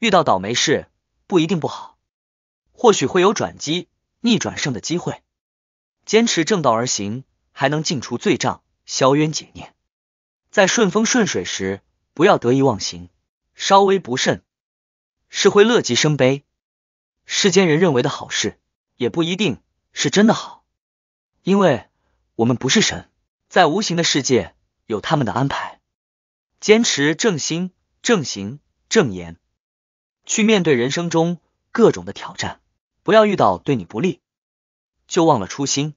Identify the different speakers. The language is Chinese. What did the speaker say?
Speaker 1: 遇到倒霉事不一定不好，或许会有转机、逆转胜的机会。坚持正道而行，还能净除罪障、消冤解念。在顺风顺水时，不要得意忘形，稍微不慎是会乐极生悲。世间人认为的好事，也不一定是真的好，因为我们不是神，在无形的世界有他们的安排。坚持正心、正行、正言。去面对人生中各种的挑战，不要遇到对你不利
Speaker 2: 就忘了初心。